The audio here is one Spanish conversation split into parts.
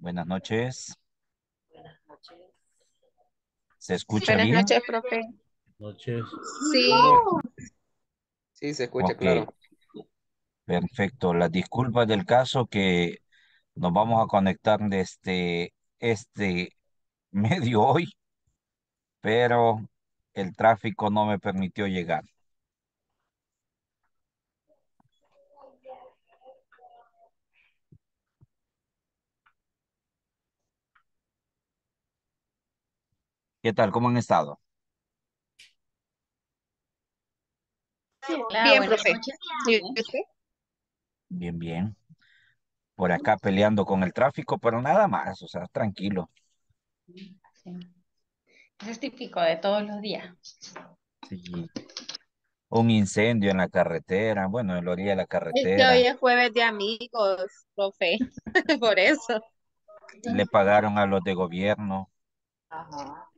Buenas noches. Buenas noches. ¿Se escucha Buenas noches, profe. Noches. Sí. Sí, se escucha, claro. Perfecto. Las disculpas del caso que nos vamos a conectar desde este, este medio hoy, pero el tráfico no me permitió llegar. ¿Qué tal? ¿Cómo han estado? Ah, bien, profe. Bien, bien. Por acá peleando con el tráfico, pero nada más, o sea, tranquilo. Eso es típico de todos los días. Sí. Un incendio en la carretera, bueno, el la orilla de la carretera. hoy es jueves de amigos, profe, por eso. Le pagaron a los de gobierno. Ajá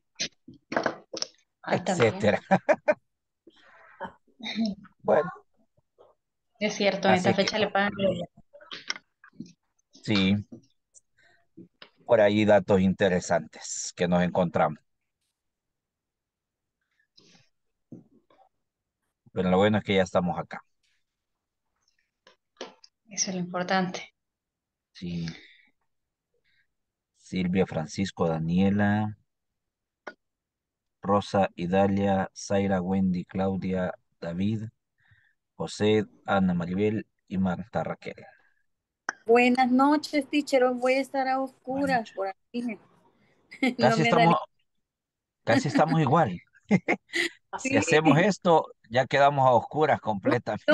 etcétera. bueno. Es cierto, en esta fecha le pagan. Sí. Por ahí datos interesantes que nos encontramos. Pero lo bueno es que ya estamos acá. Eso es lo importante. Sí. Silvia, Francisco, Daniela. Rosa, Idalia, Zaira, Wendy, Claudia, David, José, Ana Maribel y Marta Raquel. Buenas noches, teacher. voy a estar a oscuras por aquí. Casi, estamos, igual. si hacemos esto, ya quedamos a oscuras completamente.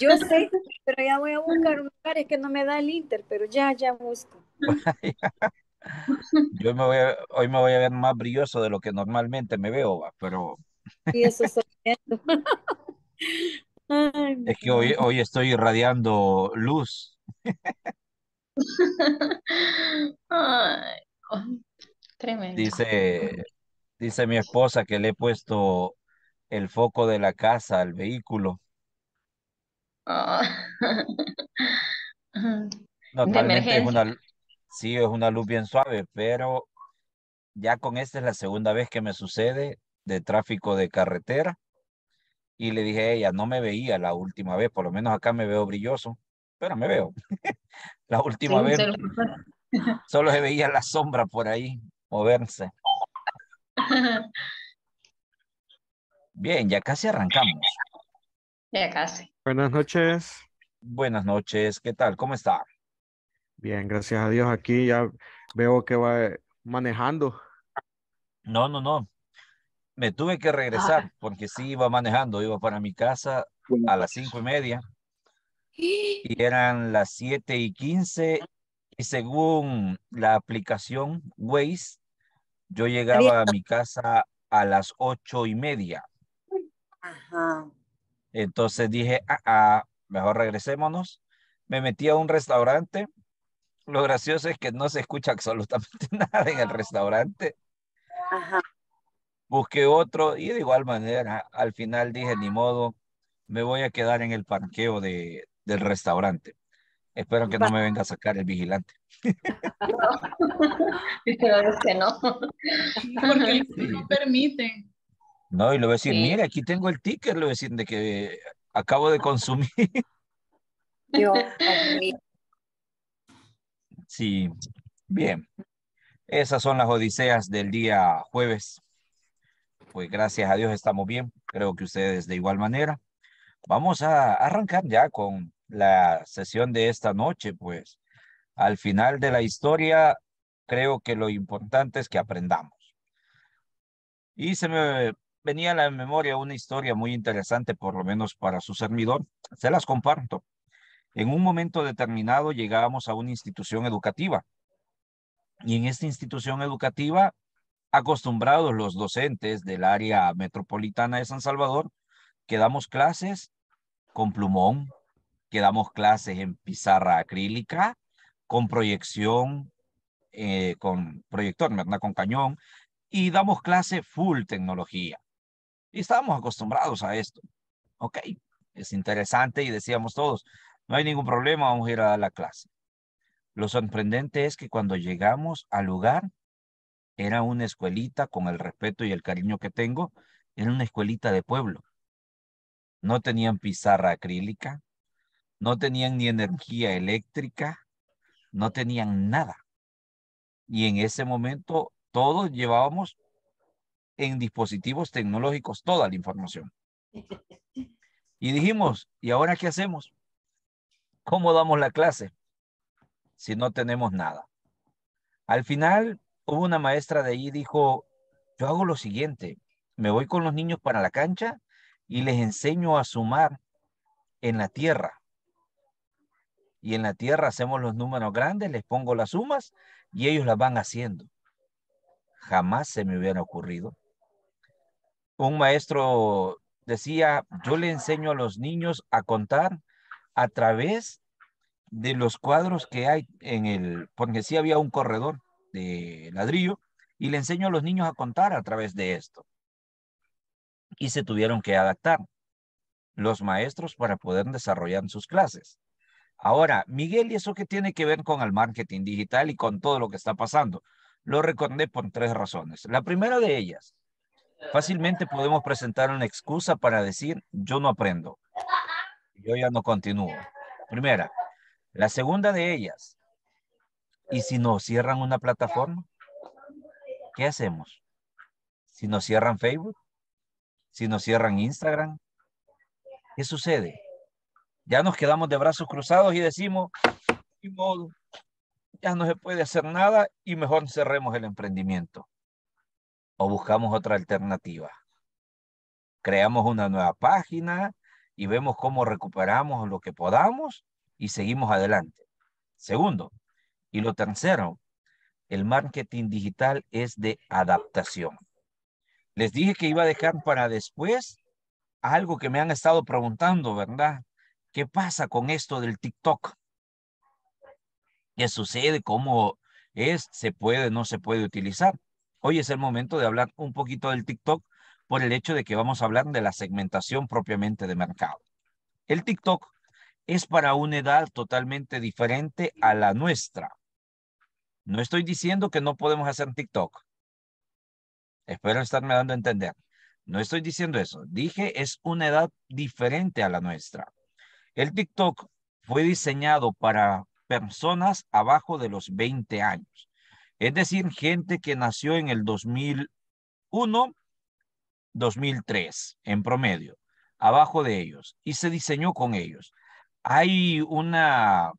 Yo sé, pero ya voy a buscar lugares que no me da el Inter, pero ya, ya busco. Yo me voy a, hoy me voy a ver más brilloso de lo que normalmente me veo, pero... es que hoy, hoy estoy irradiando luz. tremendo. Dice, dice mi esposa que le he puesto el foco de la casa al vehículo. Oh. emergencia Sí, es una luz bien suave, pero ya con esta es la segunda vez que me sucede de tráfico de carretera. Y le dije a ella, no me veía la última vez, por lo menos acá me veo brilloso, pero me veo. la última vez solo se veía la sombra por ahí moverse. Bien, ya casi arrancamos. Ya casi. Buenas noches. Buenas noches, ¿qué tal? ¿Cómo está? Bien, gracias a Dios. Aquí ya veo que va manejando. No, no, no. Me tuve que regresar ah. porque sí iba manejando. Iba para mi casa a las cinco y media. Y eran las siete y quince. Y según la aplicación Waze, yo llegaba a mi casa a las ocho y media. Entonces dije, ah, ah, mejor regresémonos. Me metí a un restaurante lo gracioso es que no se escucha absolutamente nada en el restaurante. Busqué otro y de igual manera, al final dije, ni modo, me voy a quedar en el parqueo de, del restaurante. Espero que no me venga a sacar el vigilante. No, que no. Porque no permiten. No, y lo voy a decir, mire, mira, aquí tengo el ticket, lo voy a decir de que acabo de consumir. yo Sí, bien. Esas son las odiseas del día jueves. Pues gracias a Dios estamos bien. Creo que ustedes de igual manera. Vamos a arrancar ya con la sesión de esta noche, pues al final de la historia creo que lo importante es que aprendamos. Y se me venía a la memoria una historia muy interesante, por lo menos para su servidor. Se las comparto. En un momento determinado llegábamos a una institución educativa y en esta institución educativa, acostumbrados los docentes del área metropolitana de San Salvador, que damos clases con plumón, que damos clases en pizarra acrílica, con proyección, eh, con proyector, ¿verdad? con cañón, y damos clase full tecnología. Y estábamos acostumbrados a esto. Ok, es interesante y decíamos todos, no hay ningún problema, vamos a ir a la clase. Lo sorprendente es que cuando llegamos al lugar, era una escuelita, con el respeto y el cariño que tengo, era una escuelita de pueblo. No tenían pizarra acrílica, no tenían ni energía eléctrica, no tenían nada. Y en ese momento todos llevábamos en dispositivos tecnológicos toda la información. Y dijimos, ¿y ahora qué hacemos? ¿Cómo damos la clase? Si no tenemos nada. Al final, hubo una maestra de ahí dijo, yo hago lo siguiente, me voy con los niños para la cancha y les enseño a sumar en la tierra. Y en la tierra hacemos los números grandes, les pongo las sumas y ellos las van haciendo. Jamás se me hubiera ocurrido. Un maestro decía, yo le enseño a los niños a contar a través de los cuadros que hay en el, porque sí había un corredor de ladrillo, y le enseño a los niños a contar a través de esto. Y se tuvieron que adaptar los maestros para poder desarrollar sus clases. Ahora, Miguel, ¿y eso que tiene que ver con el marketing digital y con todo lo que está pasando? Lo recordé por tres razones. La primera de ellas, fácilmente podemos presentar una excusa para decir, yo no aprendo. Yo ya no continúo. Primera. La segunda de ellas. ¿Y si nos cierran una plataforma? ¿Qué hacemos? Si nos cierran Facebook, si nos cierran Instagram, ¿qué sucede? Ya nos quedamos de brazos cruzados y decimos, modo, ya no se puede hacer nada y mejor cerremos el emprendimiento. O buscamos otra alternativa. Creamos una nueva página, y vemos cómo recuperamos lo que podamos y seguimos adelante. Segundo, y lo tercero, el marketing digital es de adaptación. Les dije que iba a dejar para después algo que me han estado preguntando, ¿verdad? ¿Qué pasa con esto del TikTok? ¿Qué sucede? ¿Cómo es? ¿Se puede? ¿No se puede utilizar? Hoy es el momento de hablar un poquito del TikTok por el hecho de que vamos a hablar de la segmentación propiamente de mercado. El TikTok es para una edad totalmente diferente a la nuestra. No estoy diciendo que no podemos hacer TikTok. Espero estarme dando a entender. No estoy diciendo eso. Dije es una edad diferente a la nuestra. El TikTok fue diseñado para personas abajo de los 20 años. Es decir, gente que nació en el 2001 2003 en promedio, abajo de ellos, y se diseñó con ellos. Hay una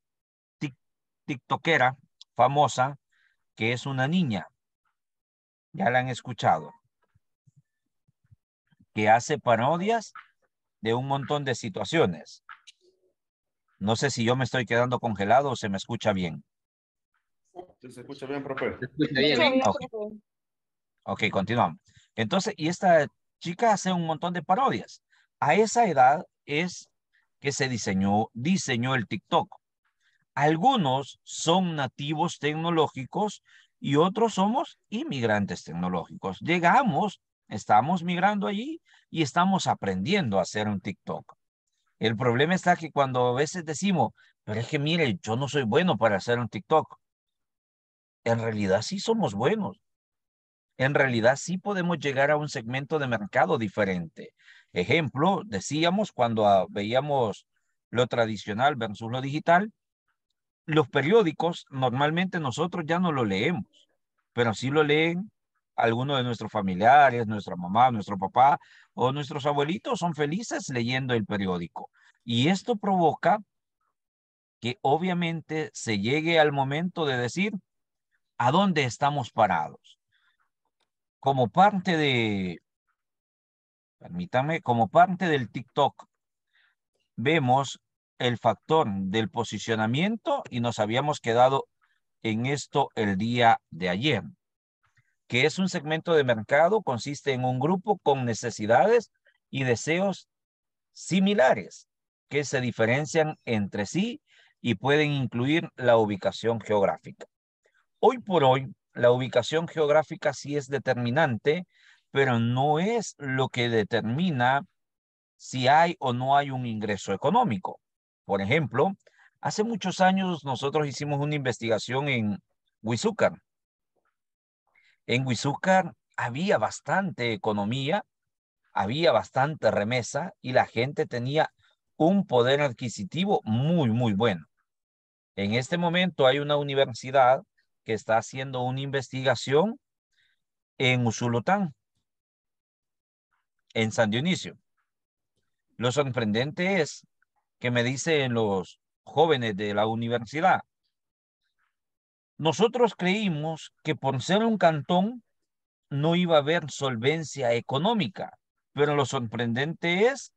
tiktokera famosa que es una niña, ya la han escuchado, que hace parodias de un montón de situaciones. No sé si yo me estoy quedando congelado o se me escucha bien. se escucha bien, profe. Se escucha bien. ok, continuamos. Entonces, y esta chicas hacen un montón de parodias. A esa edad es que se diseñó, diseñó el TikTok. Algunos son nativos tecnológicos y otros somos inmigrantes tecnológicos. Llegamos, estamos migrando allí y estamos aprendiendo a hacer un TikTok. El problema está que cuando a veces decimos, pero es que mire, yo no soy bueno para hacer un TikTok. En realidad sí somos buenos en realidad sí podemos llegar a un segmento de mercado diferente. Ejemplo, decíamos cuando ah, veíamos lo tradicional versus lo digital, los periódicos normalmente nosotros ya no lo leemos, pero sí lo leen algunos de nuestros familiares, nuestra mamá, nuestro papá o nuestros abuelitos son felices leyendo el periódico. Y esto provoca que obviamente se llegue al momento de decir a dónde estamos parados como parte de, permítame, como parte del TikTok, vemos el factor del posicionamiento y nos habíamos quedado en esto el día de ayer, que es un segmento de mercado, consiste en un grupo con necesidades y deseos similares que se diferencian entre sí y pueden incluir la ubicación geográfica. Hoy por hoy, la ubicación geográfica sí es determinante, pero no es lo que determina si hay o no hay un ingreso económico. Por ejemplo, hace muchos años nosotros hicimos una investigación en Huizúcar. En Huizúcar había bastante economía, había bastante remesa y la gente tenía un poder adquisitivo muy, muy bueno. En este momento hay una universidad que está haciendo una investigación en Usulotán en San Dionisio. Lo sorprendente es que me dicen los jóvenes de la universidad, nosotros creímos que por ser un cantón no iba a haber solvencia económica, pero lo sorprendente es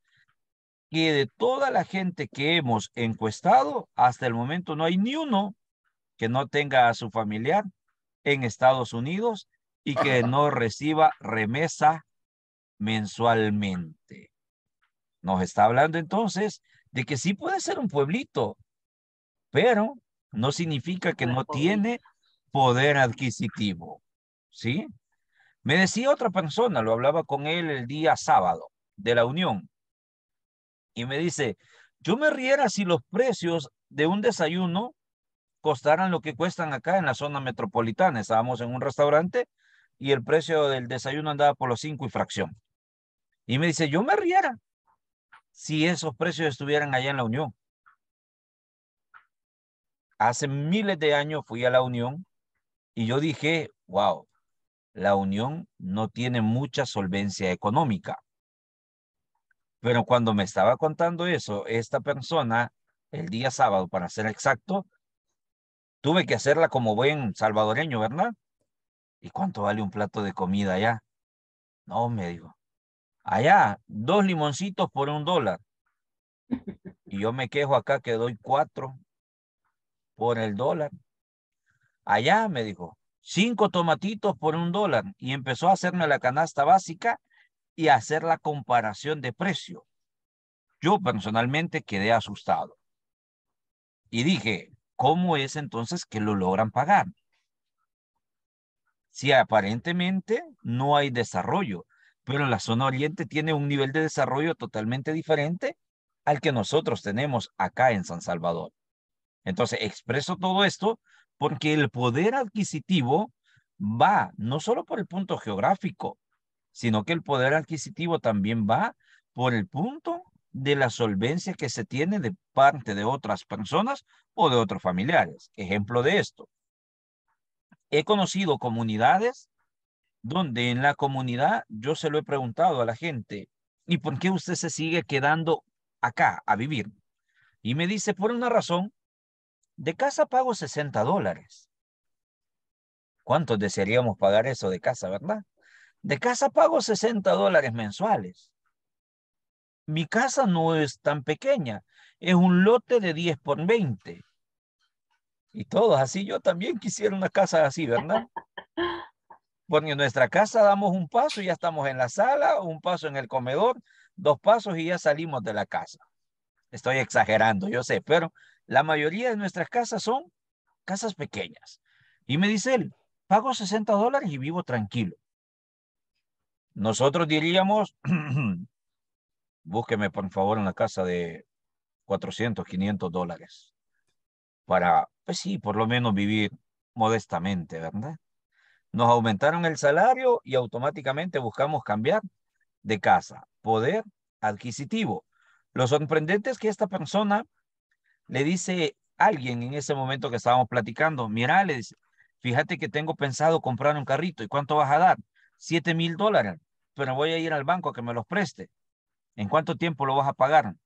que de toda la gente que hemos encuestado, hasta el momento no hay ni uno que no tenga a su familiar en Estados Unidos y que no reciba remesa mensualmente. Nos está hablando entonces de que sí puede ser un pueblito, pero no significa que no tiene poder adquisitivo. ¿Sí? Me decía otra persona, lo hablaba con él el día sábado de la Unión, y me dice, yo me riera si los precios de un desayuno costaran lo que cuestan acá en la zona metropolitana. Estábamos en un restaurante y el precio del desayuno andaba por los cinco y fracción. Y me dice, yo me riera si esos precios estuvieran allá en la Unión. Hace miles de años fui a la Unión y yo dije, wow, la Unión no tiene mucha solvencia económica. Pero cuando me estaba contando eso, esta persona, el día sábado, para ser exacto, tuve que hacerla como buen salvadoreño, ¿verdad? ¿Y cuánto vale un plato de comida allá? No, me dijo. Allá, dos limoncitos por un dólar. Y yo me quejo acá que doy cuatro por el dólar. Allá, me dijo, cinco tomatitos por un dólar. Y empezó a hacerme la canasta básica y hacer la comparación de precio. Yo personalmente quedé asustado. Y dije, ¿cómo es entonces que lo logran pagar? Si aparentemente no hay desarrollo, pero la zona oriente tiene un nivel de desarrollo totalmente diferente al que nosotros tenemos acá en San Salvador. Entonces, expreso todo esto porque el poder adquisitivo va no solo por el punto geográfico, sino que el poder adquisitivo también va por el punto de la solvencia que se tiene de parte de otras personas o de otros familiares. Ejemplo de esto. He conocido comunidades donde en la comunidad yo se lo he preguntado a la gente, ¿y por qué usted se sigue quedando acá a vivir? Y me dice, por una razón, de casa pago 60 dólares. ¿Cuántos desearíamos pagar eso de casa, verdad? De casa pago 60 dólares mensuales. Mi casa no es tan pequeña, es un lote de 10 por 20. Y todos así, yo también quisiera una casa así, ¿verdad? Porque en nuestra casa damos un paso y ya estamos en la sala, un paso en el comedor, dos pasos y ya salimos de la casa. Estoy exagerando, yo sé, pero la mayoría de nuestras casas son casas pequeñas. Y me dice él, pago 60 dólares y vivo tranquilo. Nosotros diríamos, búsqueme por favor una casa de 400, 500 dólares para, pues sí, por lo menos vivir modestamente, ¿verdad? Nos aumentaron el salario y automáticamente buscamos cambiar de casa, poder adquisitivo. Lo sorprendente es que esta persona le dice a alguien en ese momento que estábamos platicando, mira, le dice, fíjate que tengo pensado comprar un carrito, ¿y cuánto vas a dar? Siete mil dólares, pero voy a ir al banco a que me los preste. ¿En cuánto tiempo lo vas a pagar?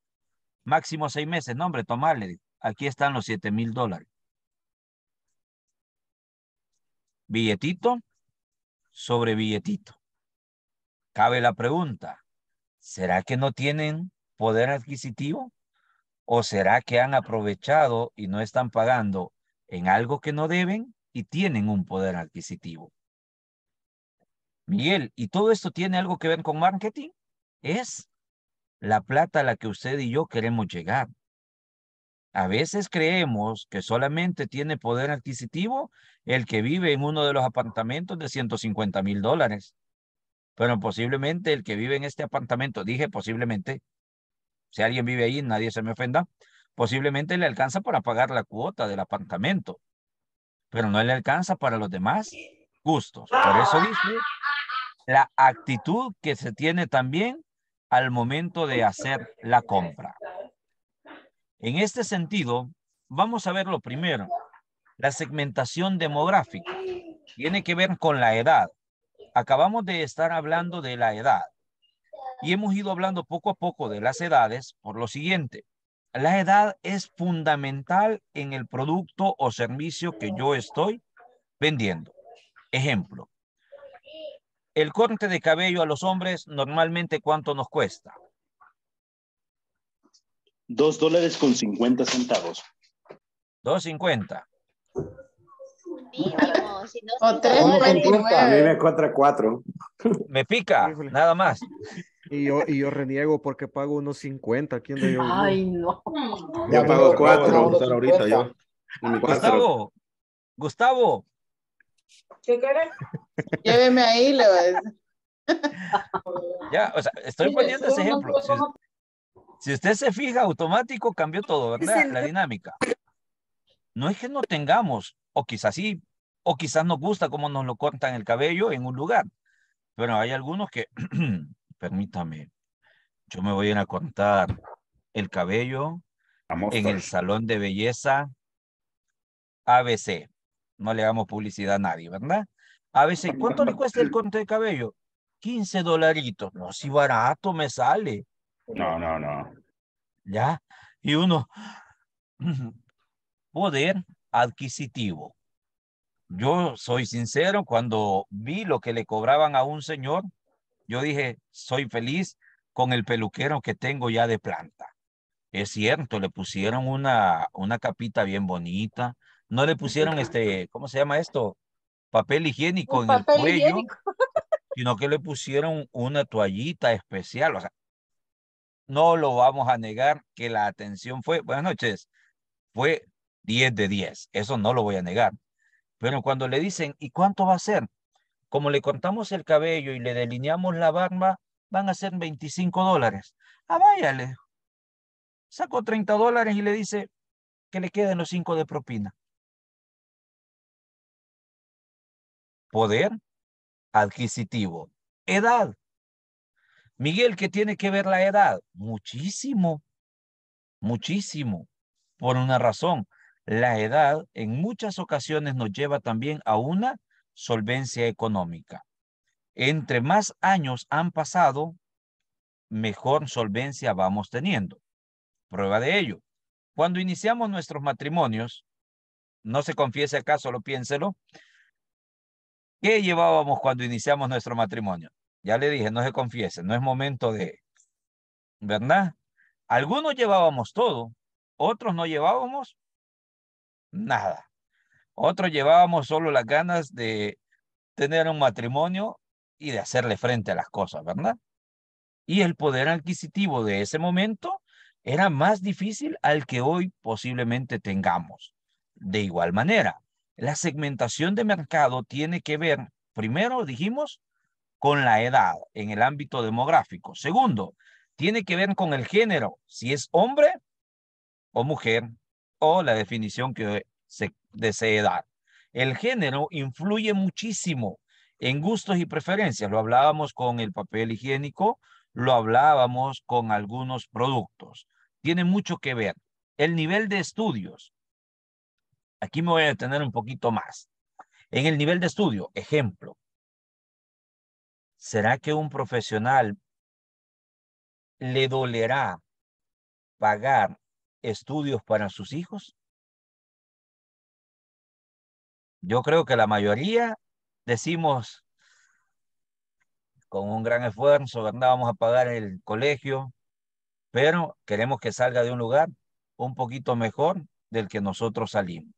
Máximo seis meses. No, hombre, tomale. Aquí están los siete mil dólares. Billetito sobre billetito. Cabe la pregunta, ¿será que no tienen poder adquisitivo? ¿O será que han aprovechado y no están pagando en algo que no deben y tienen un poder adquisitivo? Miguel, ¿y todo esto tiene algo que ver con marketing? Es la plata a la que usted y yo queremos llegar. A veces creemos que solamente tiene poder adquisitivo el que vive en uno de los apartamentos de 150 mil dólares. Pero posiblemente el que vive en este apartamento, dije posiblemente, si alguien vive ahí, nadie se me ofenda, posiblemente le alcanza para pagar la cuota del apartamento, pero no le alcanza para los demás gustos. Por eso dice la actitud que se tiene también al momento de hacer la compra. En este sentido, vamos a ver lo primero. La segmentación demográfica tiene que ver con la edad. Acabamos de estar hablando de la edad y hemos ido hablando poco a poco de las edades por lo siguiente. La edad es fundamental en el producto o servicio que yo estoy vendiendo. Ejemplo, el corte de cabello a los hombres normalmente cuánto nos cuesta? Dos dólares con cincuenta centavos. Dos cincuenta. A mí me cuesta cuatro. Me pica, nada más. Y yo, y yo reniego porque pago unos cincuenta. Ay, no. Yo pago cuatro. Gustavo, Gustavo, ¿Qué quieres Lléveme ahí, le Ya, o sea, estoy poniendo ese ejemplo. Si, usted se fija, automático cambió todo, ¿verdad? La dinámica. No es que no tengamos, o quizás sí, o quizás nos gusta cómo nos lo cortan el cabello en un lugar. Pero hay algunos que, permítame, yo me voy a ir a cortar el cabello en el salón de belleza ABC. No le damos publicidad a nadie, ¿verdad? A veces, ¿cuánto le cuesta el corte de cabello? 15 dolaritos. No, si barato me sale. No, no, no. ¿Ya? Y uno, poder adquisitivo. Yo soy sincero, cuando vi lo que le cobraban a un señor, yo dije, soy feliz con el peluquero que tengo ya de planta. Es cierto, le pusieron una, una capita bien bonita, no le pusieron este, ¿cómo se llama esto? Papel higiénico en el cuello, sino que le pusieron una toallita especial. O sea, no lo vamos a negar que la atención fue, buenas noches, fue 10 de 10. Eso no lo voy a negar. Pero cuando le dicen, ¿y cuánto va a ser? Como le cortamos el cabello y le delineamos la barba, van a ser 25 dólares. Ah, váyale. Saco 30 dólares y le dice que le queden los 5 de propina. poder adquisitivo. Edad. Miguel, ¿qué tiene que ver la edad? Muchísimo, muchísimo. Por una razón, la edad en muchas ocasiones nos lleva también a una solvencia económica. Entre más años han pasado, mejor solvencia vamos teniendo. Prueba de ello. Cuando iniciamos nuestros matrimonios, no se confiese acaso, lo piénselo, ¿Qué llevábamos cuando iniciamos nuestro matrimonio? Ya le dije, no se confiese, no es momento de, ¿verdad? Algunos llevábamos todo, otros no llevábamos nada. Otros llevábamos solo las ganas de tener un matrimonio y de hacerle frente a las cosas, ¿verdad? Y el poder adquisitivo de ese momento era más difícil al que hoy posiblemente tengamos. De igual manera, la segmentación de mercado tiene que ver, primero dijimos, con la edad en el ámbito demográfico. Segundo, tiene que ver con el género, si es hombre o mujer, o la definición que se desee dar. El género influye muchísimo en gustos y preferencias. Lo hablábamos con el papel higiénico, lo hablábamos con algunos productos. Tiene mucho que ver. El nivel de estudios, Aquí me voy a detener un poquito más. En el nivel de estudio, ejemplo, ¿será que un profesional le dolerá pagar estudios para sus hijos? Yo creo que la mayoría decimos, con un gran esfuerzo, ¿verdad? Vamos a pagar el colegio, pero queremos que salga de un lugar un poquito mejor del que nosotros salimos.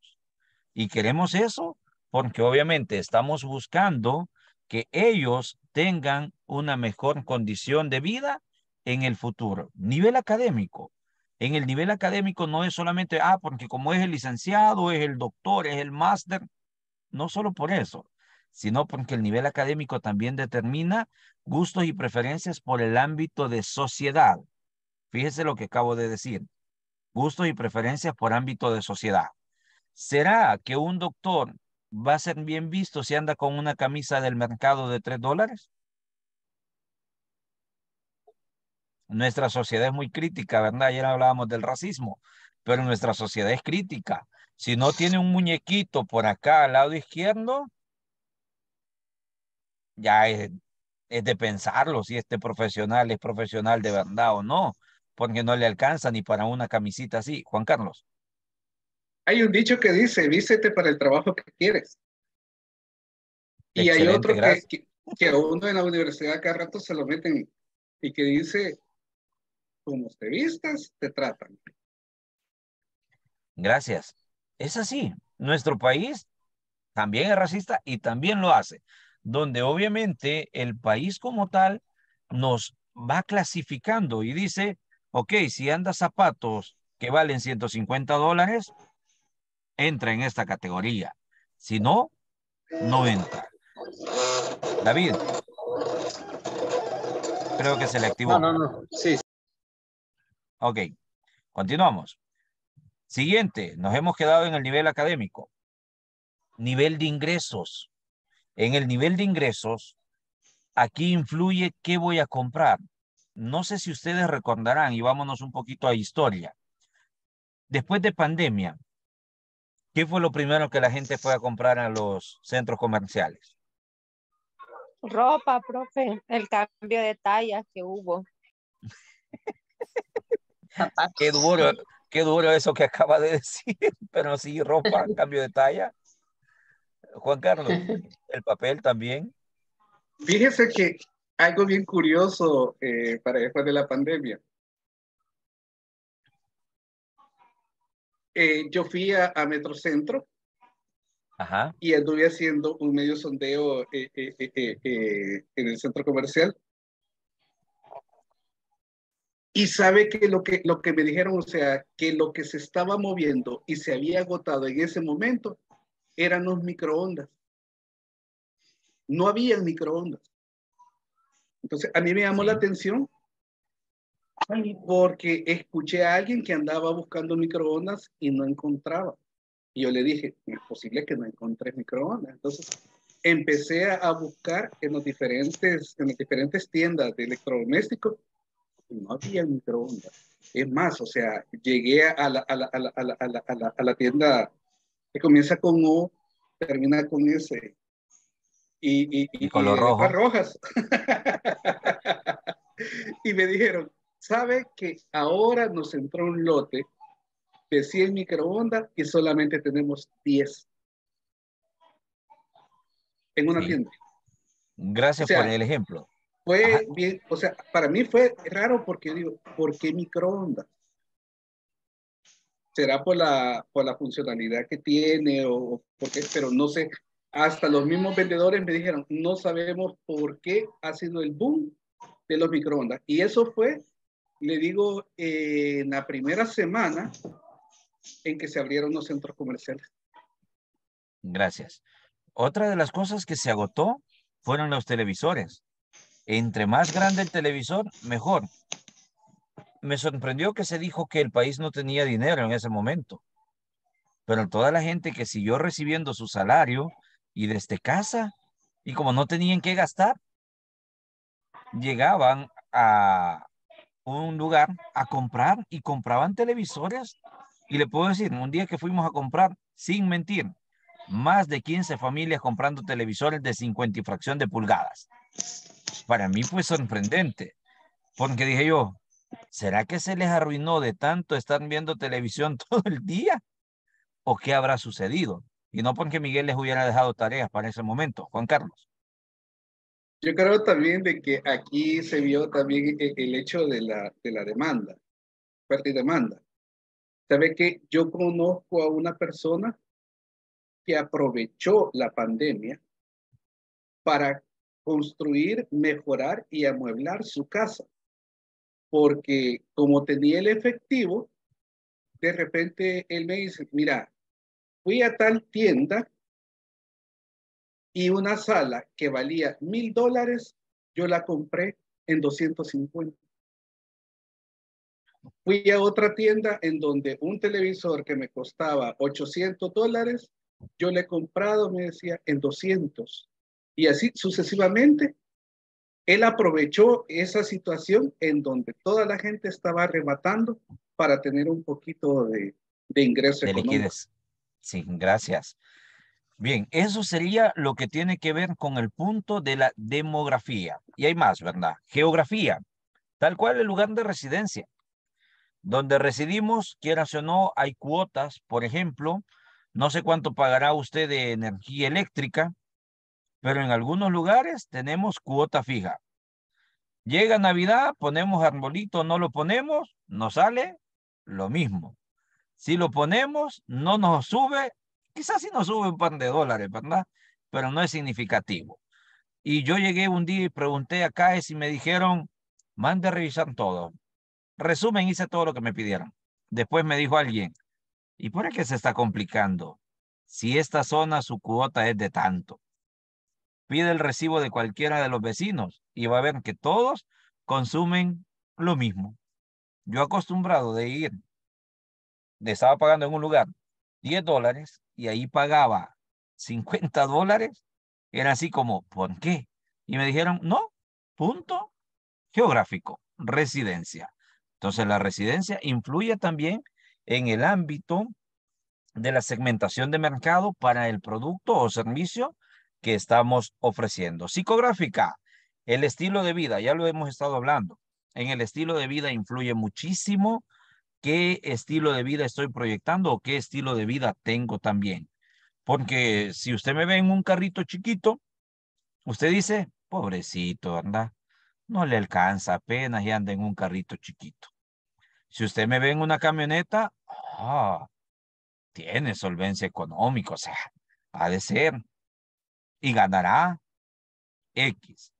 Y queremos eso porque obviamente estamos buscando que ellos tengan una mejor condición de vida en el futuro. Nivel académico. En el nivel académico no es solamente, ah, porque como es el licenciado, es el doctor, es el máster, no solo por eso, sino porque el nivel académico también determina gustos y preferencias por el ámbito de sociedad. Fíjese lo que acabo de decir. Gustos y preferencias por ámbito de sociedad. ¿Será que un doctor va a ser bien visto si anda con una camisa del mercado de tres dólares? Nuestra sociedad es muy crítica, ¿verdad? Ayer hablábamos del racismo, pero nuestra sociedad es crítica. Si no tiene un muñequito por acá al lado izquierdo, ya es, es de pensarlo si este profesional es profesional de verdad o no, porque no le alcanza ni para una camisita así. Juan Carlos hay un dicho que dice, vístete para el trabajo que quieres. Y hay otro que, que, uno en la universidad cada rato se lo meten y que dice, como te vistas, te tratan. Gracias. Es así. Nuestro país también es racista y también lo hace. Donde obviamente el país como tal nos va clasificando y dice, ok, si andas zapatos que valen 150 dólares, entra en esta categoría. Si no, no entra. David. Creo que se le activó. No, no, no. Sí. Ok. Continuamos. Siguiente. Nos hemos quedado en el nivel académico. Nivel de ingresos. En el nivel de ingresos, aquí influye qué voy a comprar. No sé si ustedes recordarán, y vámonos un poquito a historia. Después de pandemia, ¿Qué fue lo primero que la gente fue a comprar a los centros comerciales? Ropa, profe, el cambio de talla que hubo. qué duro, qué duro eso que acaba de decir, pero sí, ropa, cambio de talla. Juan Carlos, el papel también. Fíjese que algo bien curioso eh, para después de la pandemia. Eh, yo fui a, Metrocentro y anduve haciendo un medio sondeo eh, eh, en el centro comercial. Y sabe que lo, que lo que me dijeron, o sea, que lo que se estaba moviendo y se había agotado en ese momento eran los microondas. No había microondas. Entonces, a mí me llamó la atención porque escuché a alguien que andaba buscando microondas y no encontraba. Y yo le dije, es posible que no encontres microondas. Entonces empecé a buscar en, los diferentes, en las diferentes tiendas de electrodomésticos y no había microondas. Es más, o sea, llegué a la, a la, a la, a la, a la, tienda que comienza con O, termina con S. Y, y, y, rojas. y me dijeron, sabe que ahora nos entró un lote de 100 microondas y solamente tenemos 10 en una tienda. Gracias por el ejemplo. Fue bien, o sea, para mí fue raro porque digo, ¿por qué microondas? Será por la, funcionalidad que tiene o, qué? pero no sé, hasta los mismos vendedores me dijeron, no sabemos por qué ha sido el boom de los microondas. Y eso fue le digo, eh, en la primera semana en que se abrieron los centros comerciales. Gracias. Otra de las cosas que se agotó fueron los televisores. Entre más grande el televisor, mejor. Me sorprendió que se dijo que el país no tenía dinero en ese momento. Pero toda la gente que siguió recibiendo su salario y desde casa, y como no tenían que gastar, llegaban a, un lugar a comprar y compraban televisores. Y le puedo decir, un día que fuimos a comprar, sin mentir, más de 15 familias comprando televisores de 50 y fracción de pulgadas. Para mí fue sorprendente, porque dije yo, ¿será que se les arruinó de tanto estar viendo televisión todo el día? ¿O qué habrá sucedido? Y no porque Miguel les hubiera dejado tareas para ese momento, Juan Carlos. Yo creo también de que aquí se vio también e, el hecho de la, de la demanda, parte y demanda. Sabe que yo conozco a una persona que aprovechó la pandemia para construir, mejorar y amueblar su casa. Porque como tenía el efectivo, de repente él me dice, mira, fui a tal tienda y una sala que valía mil dólares, yo la compré en 250. Fui a otra tienda en donde un televisor que me costaba 800 dólares, yo le he comprado, me decía, en 200. Y así sucesivamente, él aprovechó esa situación en donde toda la gente estaba arrebatando para tener un poquito de, de ingreso de Liquidez. Sí, gracias. Bien, eso sería lo que tiene que ver con el punto de la demografía. Y hay más, ¿verdad? Geografía, tal cual el lugar de residencia. Donde residimos, quieras o no, hay cuotas, por ejemplo, no sé cuánto pagará usted de energía eléctrica, pero en algunos lugares tenemos cuota fija. Llega Navidad, ponemos arbolito, no lo ponemos, nos sale lo mismo. Si lo ponemos, no nos sube, Quizás si no sube un par de dólares, ¿verdad? Pero no es significativo. Y yo llegué un día y pregunté a CAES y me dijeron, mande revisar todo. Resumen, hice todo lo que me pidieron. Después me dijo alguien, ¿y por qué se está complicando? Si esta zona su cuota es de tanto. Pide el recibo de cualquiera de los vecinos y va a ver que todos consumen lo mismo. Yo acostumbrado de ir, de estaba pagando en un lugar 10 dólares y ahí pagaba 50 dólares, era así como, ¿por qué? Y me dijeron, no, punto geográfico, residencia. Entonces la residencia influye también en el ámbito de la segmentación de mercado para el producto o servicio que estamos ofreciendo. Psicográfica, el estilo de vida, ya lo hemos estado hablando. En el estilo de vida influye muchísimo qué estilo de vida estoy proyectando o qué estilo de vida tengo también. Porque si usted me ve en un carrito chiquito, usted dice, pobrecito, anda, no le alcanza apenas y anda en un carrito chiquito. Si usted me ve en una camioneta, ah, tiene solvencia económica, o sea, ha de ser y ganará X,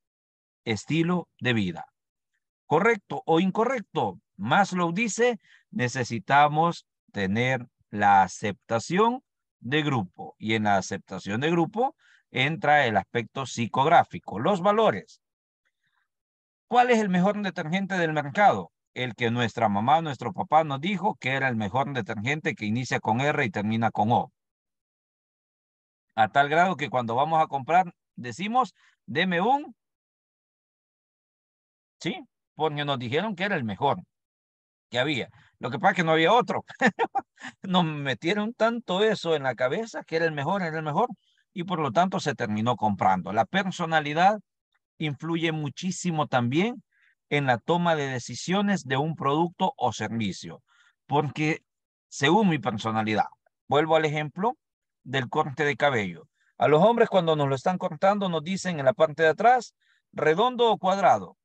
estilo de vida. ¿Correcto o incorrecto? más lo dice, necesitamos tener la aceptación de grupo. Y en la aceptación de grupo entra el aspecto psicográfico, los valores. ¿Cuál es el mejor detergente del mercado? El que nuestra mamá, nuestro papá nos dijo que era el mejor detergente que inicia con R y termina con O. A tal grado que cuando vamos a comprar decimos, deme un... Sí, porque nos dijeron que era el mejor que había. Lo que pasa es que no había otro. Nos metieron tanto eso en la cabeza que era el mejor, era el mejor, y por lo tanto se terminó comprando. La personalidad influye muchísimo también en la toma de decisiones de un producto o servicio, porque según mi personalidad, vuelvo al ejemplo del corte de cabello. A los hombres cuando nos lo están cortando nos dicen en la parte de atrás, redondo o cuadrado.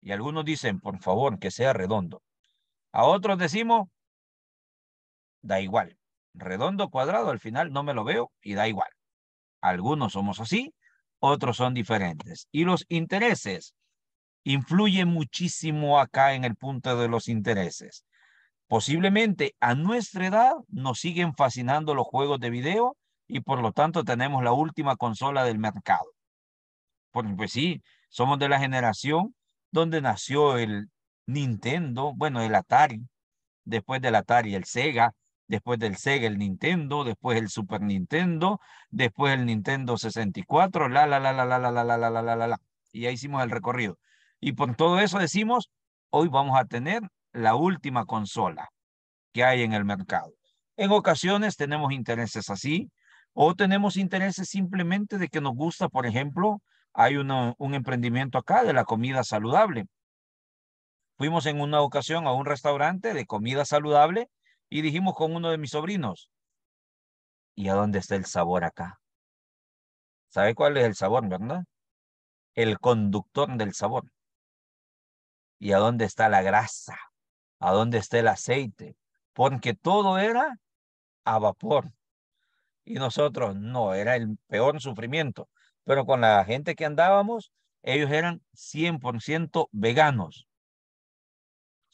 Y algunos dicen, por favor, que sea redondo. A otros decimos, da igual. Redondo, cuadrado, al final no me lo veo y da igual. Algunos somos así, otros son diferentes. Y los intereses influyen muchísimo acá en el punto de los intereses. Posiblemente a nuestra edad nos siguen fascinando los juegos de video y por lo tanto tenemos la última consola del mercado. pues sí, somos de la generación donde nació el Nintendo, bueno, el Atari, después del Atari el Sega, después del Sega el Nintendo, después el Super Nintendo, después el Nintendo 64, la, la, la, la, la, la, la, la, la, la, la, la. Y ya hicimos el recorrido. Y por todo eso decimos, hoy vamos a tener la última consola que hay en el mercado. En ocasiones tenemos intereses así, o tenemos intereses simplemente de que nos gusta, por ejemplo, hay una, un emprendimiento acá de la comida saludable Fuimos en una ocasión a un restaurante de comida saludable y dijimos con uno de mis sobrinos, ¿y a dónde está el sabor acá? ¿Sabe cuál es el sabor, verdad? El conductor del sabor. ¿Y a dónde está la grasa? ¿A dónde está el aceite? Porque todo era a vapor. Y nosotros no, era el peor sufrimiento. Pero con la gente que andábamos, ellos eran 100% veganos.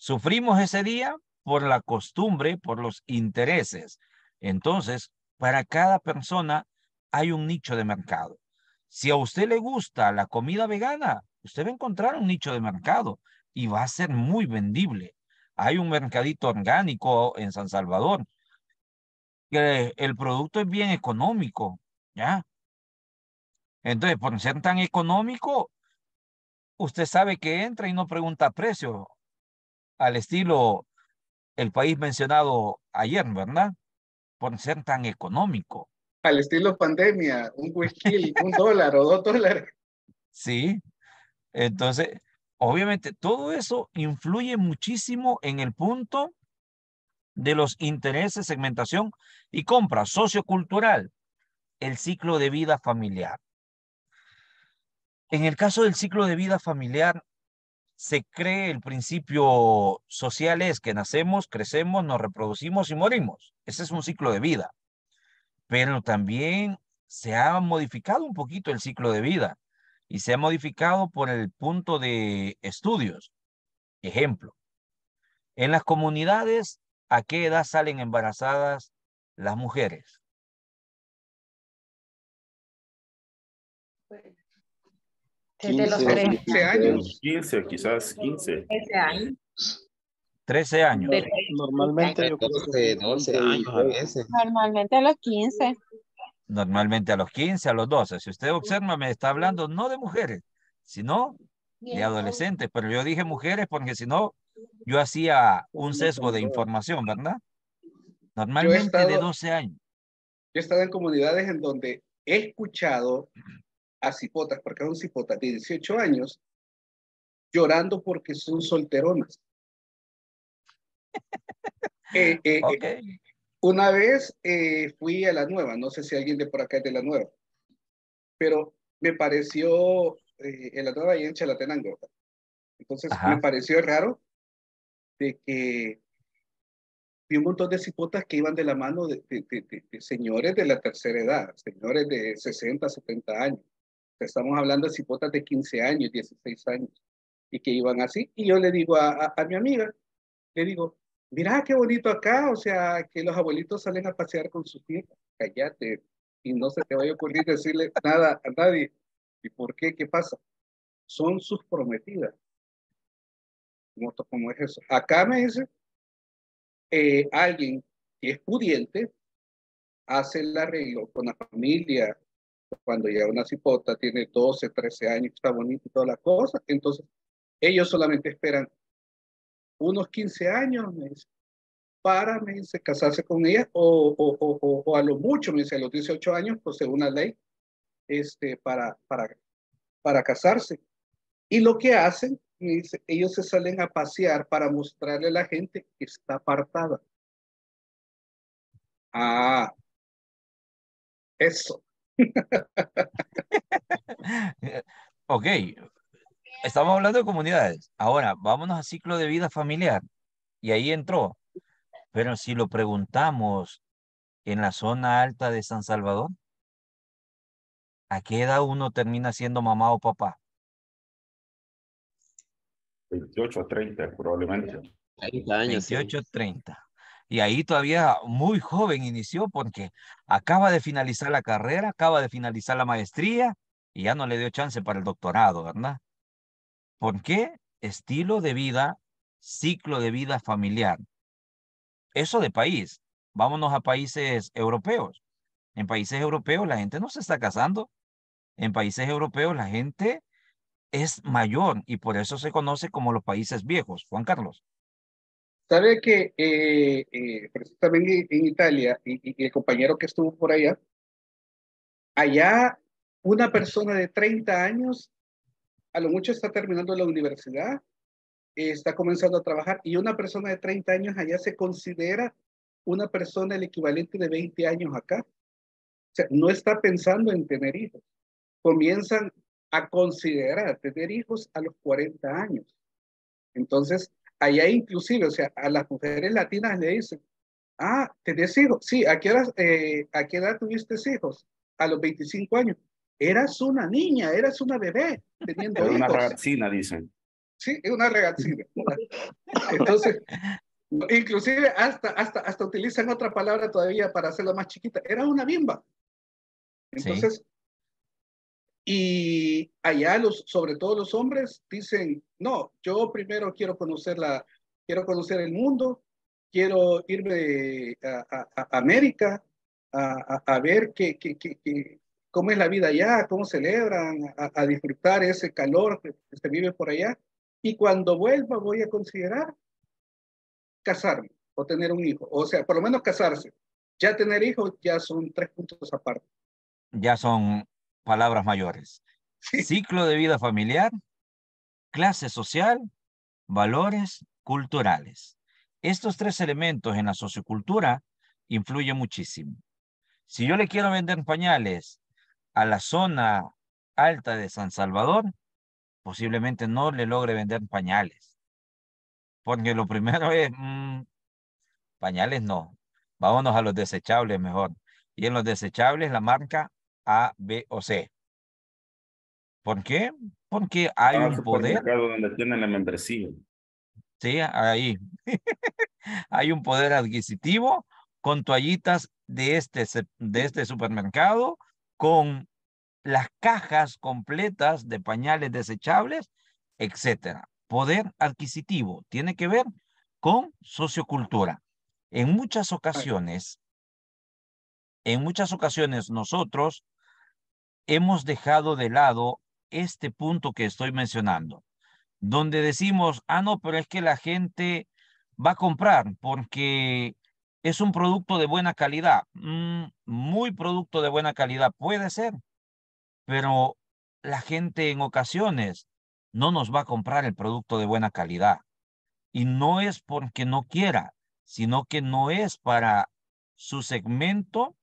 Sufrimos ese día por la costumbre, por los intereses. Entonces, para cada persona hay un nicho de mercado. Si a usted le gusta la comida vegana, usted va a encontrar un nicho de mercado y va a ser muy vendible. Hay un mercadito orgánico en San Salvador el producto es bien económico, ¿ya? Entonces, por ser tan económico, usted sabe que entra y no pregunta precio al estilo el país mencionado ayer, ¿verdad? Por ser tan económico. Al estilo pandemia, un whisky, un dólar o dos dólares. Sí, entonces, obviamente todo eso influye muchísimo en el punto de los intereses, segmentación y compra sociocultural, el ciclo de vida familiar. En el caso del ciclo de vida familiar, se cree el principio social es que nacemos, crecemos, nos reproducimos y morimos. Ese es un ciclo de vida. Pero también se ha modificado un poquito el ciclo de vida y se ha modificado por el punto de estudios. Ejemplo, en las comunidades, ¿a qué edad salen embarazadas las mujeres? 15, los 13 años. 15, quizás 15. 13 años. 13 años. Normalmente yo creo 12, 12 años a veces. Normalmente a los 15. Normalmente a los 15, a los 12. Si usted observa, me está hablando no de mujeres, sino de adolescentes. Pero yo dije mujeres porque si no, yo hacía un sesgo de información, ¿verdad? Normalmente de 12 años. Yo he estado en comunidades en donde he escuchado a cipotas, porque eran cipotas de 18 años, llorando porque son solteronas. Eh, eh, eh, una vez fui a La Nueva, no sé si alguien de por acá es de La Nueva, pero me pareció, en La Nueva y en Chalatenango, entonces me pareció raro de que vi un montón de cipotas que iban de la mano de, de, señores de la tercera edad, señores de 60, 70 años. Estamos hablando de cipotas de 15 años, 16 años, y que iban así. Y yo le digo a, a, mi amiga, le digo, mira qué bonito acá, o sea, que los abuelitos salen a pasear con sus hijas. Cállate, y no se te vaya a ocurrir decirle nada a nadie. ¿Y por qué? ¿Qué pasa? Son sus prometidas. ¿Cómo, es eso? Acá me dice, eh, alguien que es pudiente hace el arreglo con la familia, cuando ya una cipota tiene 12, 13 años, está bonita y todas las cosas, entonces ellos solamente esperan unos 15 años, para, dice, casarse con ella, o, o, a lo mucho, me dice, a los 18 años, pues según la ley, este, para, para, para casarse. Y lo que hacen, ellos se salen a pasear para mostrarle a la gente que está apartada. Ah, eso. ok, estamos hablando de comunidades. Ahora, vámonos al ciclo de vida familiar. Y ahí entró. Pero si lo preguntamos en la zona alta de San Salvador, ¿a qué edad uno termina siendo mamá o papá? 28 a 30, probablemente. 30 años. 28 a 30 y ahí todavía muy joven inició porque acaba de finalizar la carrera, acaba de finalizar la maestría y ya no le dio chance para el doctorado, ¿verdad? ¿Por qué? Estilo de vida, ciclo de vida familiar. Eso de país. Vámonos a países europeos. En países europeos la gente no se está casando. En países europeos la gente es mayor y por eso se conoce como los países viejos, Juan Carlos. Sabe que eh, eh, también en Italia, y, el compañero que estuvo por allá, allá una persona de 30 años, a lo mucho está terminando la universidad, está comenzando a trabajar, y una persona de 30 años allá se considera una persona el equivalente de 20 años acá. O sea, no está pensando en tener hijos. Comienzan a considerar tener hijos a los 40 años. Entonces, allá inclusive, o sea, a las mujeres latinas le dicen, ah, ¿tenés hijos? Sí, ¿a qué, edad, eh, ¿a qué edad tuviste hijos? A los 25 años. Eras una niña, eras una bebé, teniendo Era una regatina dicen. Sí, una regatina Entonces, inclusive hasta, hasta, hasta utilizan otra palabra todavía para hacerla más chiquita. Era una bimba. Entonces, y allá, los, sobre todo los hombres, dicen, no, yo primero quiero conocer, la, quiero conocer el mundo, quiero irme a, a, América a, a ver qué, qué, qué, cómo es la vida allá, cómo celebran, a, disfrutar ese calor que, se vive por allá. Y cuando vuelva voy a considerar casarme o tener un hijo, o sea, por lo menos casarse. Ya tener hijos ya son tres puntos aparte. Ya son palabras mayores. Ciclo de vida familiar, clase social, valores culturales. Estos tres elementos en la sociocultura influyen muchísimo. Si yo le quiero vender pañales a la zona alta de San Salvador, posiblemente no le logre vender pañales. Porque lo primero es, mm, pañales no, vámonos a los desechables mejor. Y en los desechables la marca a, B o C. ¿Por qué? Porque hay ah, un pues, poder. la membresía. Sí, ahí. hay un poder adquisitivo con toallitas de este, de este supermercado, con las cajas completas de pañales desechables, etcétera. Poder adquisitivo tiene que ver con sociocultura. En muchas ocasiones, en muchas ocasiones nosotros hemos dejado de lado este punto que estoy mencionando, donde decimos, ah, no, pero es que la gente va a comprar porque es un producto de buena calidad. Mm, muy producto de buena calidad puede ser, pero la gente en ocasiones no nos va a comprar el producto de buena calidad. Y no es porque no quiera, sino que no es para su segmento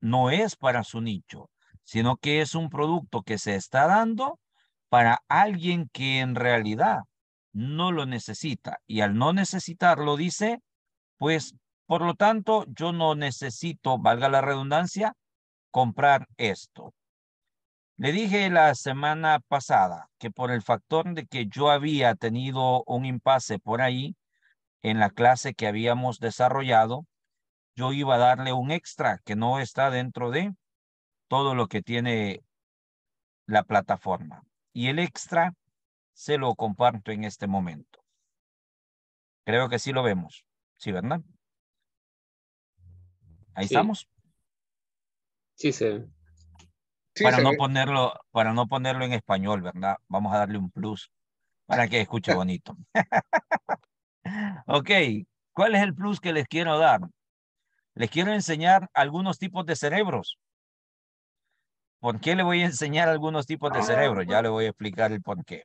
no es para su nicho, sino que es un producto que se está dando para alguien que en realidad no lo necesita y al no necesitarlo dice, pues por lo tanto yo no necesito, valga la redundancia, comprar esto. Le dije la semana pasada que por el factor de que yo había tenido un impasse por ahí en la clase que habíamos desarrollado, yo iba a darle un extra que no está dentro de todo lo que tiene la plataforma. Y el extra se lo comparto en este momento. Creo que sí lo vemos. Sí, ¿verdad? Ahí estamos. Sí, se sí, para no ponerlo, para no ponerlo en español, ¿verdad? Vamos a darle un plus para que escuche bonito. ok, ¿cuál es el plus que les quiero dar? Les quiero enseñar algunos tipos de cerebros. ¿Por qué le voy a enseñar algunos tipos de ah, cerebros? Ya pues. le voy a explicar el por qué.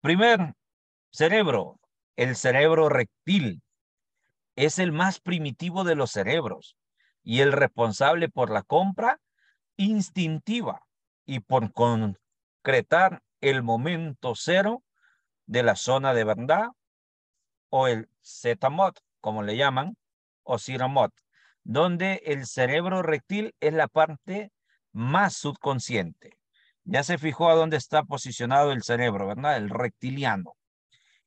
Primer cerebro, el cerebro rectil. Es el más primitivo de los cerebros y el responsable por la compra instintiva y por concretar el momento cero de la zona de verdad o el Z-MOD, como le llaman, o donde el cerebro rectil es la parte más subconsciente. Ya se fijó a dónde está posicionado el cerebro, ¿verdad? El reptiliano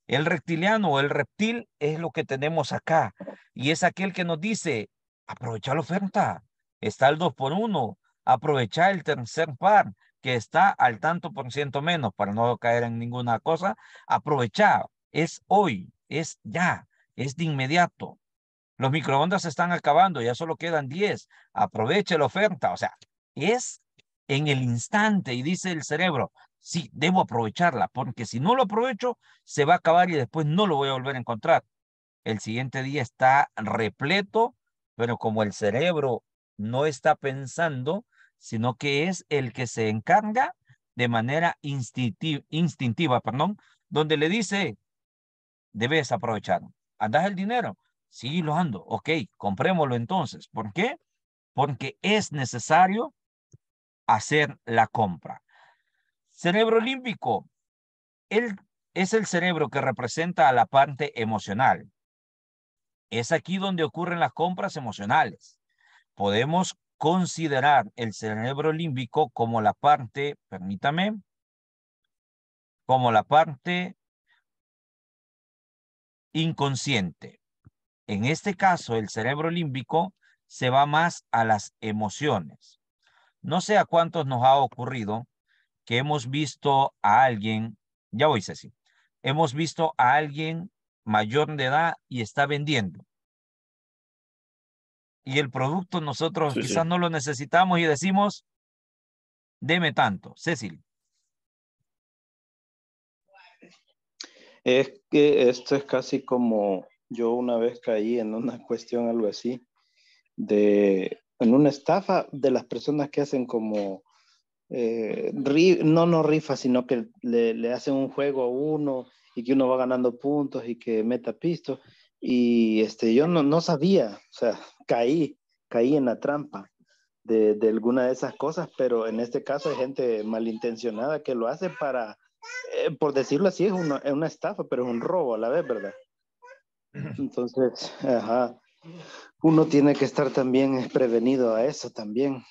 El reptiliano o el reptil es lo que tenemos acá y es aquel que nos dice, aprovecha la oferta, está el 2 por 1, aprovecha el tercer par que está al tanto por ciento menos para no caer en ninguna cosa, aprovecha, es hoy, es ya, es de inmediato. Los microondas se están acabando, ya solo quedan 10. Aproveche la oferta. O sea, es en el instante y dice el cerebro, sí, debo aprovecharla, porque si no lo aprovecho, se va a acabar y después no lo voy a volver a encontrar. El siguiente día está repleto, pero como el cerebro no está pensando, sino que es el que se encarga de manera instintiva, instintiva perdón, donde le dice, debes aprovechar. Andas el dinero, lo ando. Ok, comprémoslo entonces. ¿Por qué? Porque es necesario hacer la compra. Cerebro límbico. Él es el cerebro que representa a la parte emocional. Es aquí donde ocurren las compras emocionales. Podemos considerar el cerebro límbico como la parte, permítame, como la parte inconsciente. En este caso, el cerebro límbico se va más a las emociones. No sé a cuántos nos ha ocurrido que hemos visto a alguien, ya voy Ceci, hemos visto a alguien mayor de edad y está vendiendo. Y el producto nosotros quizás no lo necesitamos y decimos, deme tanto. Cecil. Es que esto es casi como yo una vez caí en una cuestión algo así, de, en una estafa de las personas que hacen como, eh, no no rifa, sino que le, hacen un juego a uno y que uno va ganando puntos y que meta pisto Y este, yo no, no sabía, o sea, caí, caí en la trampa. De, alguna de esas cosas, pero en este caso hay gente malintencionada que lo hace para, eh, por decirlo así, es una, es una, estafa, pero es un robo a la vez, ¿verdad? Entonces, ajá, uno tiene que estar también prevenido a eso también.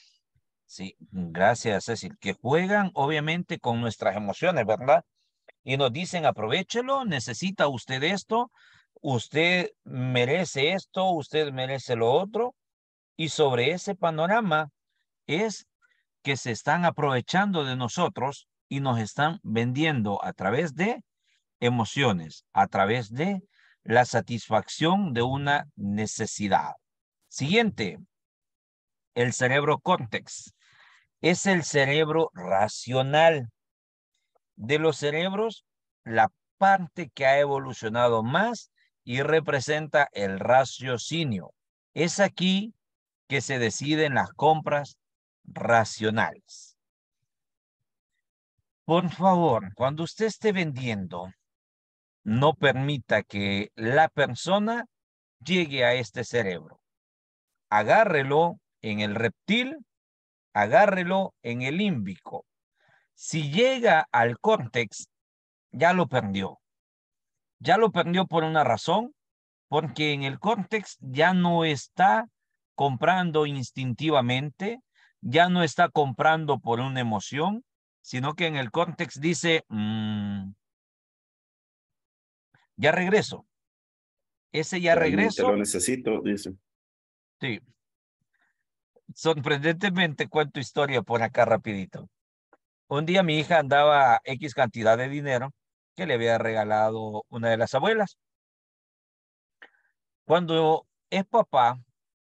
Sí, gracias, Cecil. Que juegan obviamente con nuestras emociones, ¿verdad? Y nos dicen, aprovechelo, necesita usted esto, usted merece esto, usted merece lo otro. Y sobre ese panorama es que se están aprovechando de nosotros y nos están vendiendo a través de emociones, a través de la satisfacción de una necesidad. Siguiente, el cerebro córtex. Es el cerebro racional. De los cerebros, la parte que ha evolucionado más y representa el raciocinio. Es aquí que se deciden las compras racionales. Por favor, cuando usted esté vendiendo, no permita que la persona llegue a este cerebro. Agárrelo en el reptil, agárrelo en el límbico. Si llega al córtex, ya lo perdió. Ya lo perdió por una razón, porque en el córtex ya no está comprando instintivamente, ya no está comprando por una emoción, sino que en el córtex dice, mm, ya regreso. Ese ya regreso. Te Lo necesito, dice. Sí. Sorprendentemente cuento historia por acá rapidito. Un día mi hija andaba X cantidad de dinero que le había regalado una de las abuelas. Cuando es papá,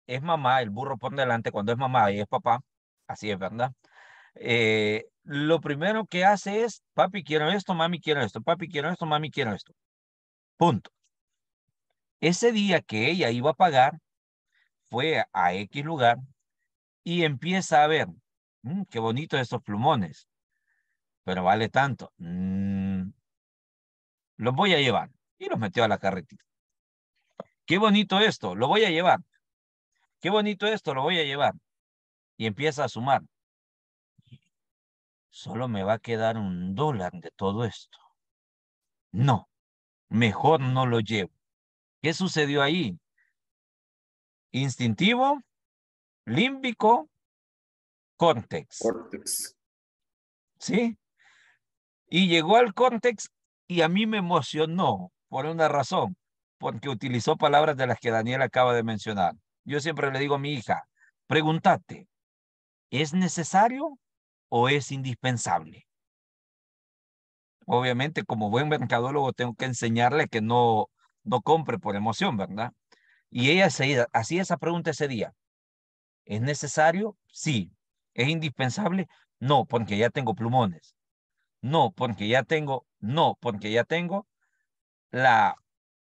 es mamá, el burro por delante, cuando es mamá y es papá, así es, ¿verdad? Eh, lo primero que hace es, papi, quiero esto, mami, quiero esto, papi, quiero esto, mami, quiero esto. Punto. Ese día que ella iba a pagar, fue a X lugar y empieza a ver, mm, qué bonitos estos plumones, pero vale tanto. Mm, los voy a llevar. Y los metió a la carretita. Qué bonito esto, lo voy a llevar. Qué bonito esto, lo voy a llevar. Y empieza a sumar. Solo me va a quedar un dólar de todo esto. No, mejor no lo llevo. ¿Qué sucedió ahí? Instintivo, límbico, córtex. ¿Sí? Y llegó al córtex y a mí me emocionó por una razón, porque utilizó palabras de las que Daniel acaba de mencionar. Yo siempre le digo a mi hija, pregúntate, ¿es necesario o es indispensable? obviamente como buen mercadólogo tengo que enseñarle que no, no compre por emoción, ¿verdad? Y ella se hacía esa pregunta ese día. ¿Es necesario? Sí. ¿Es indispensable? No, porque ya tengo plumones. No, porque ya tengo, no, porque ya tengo la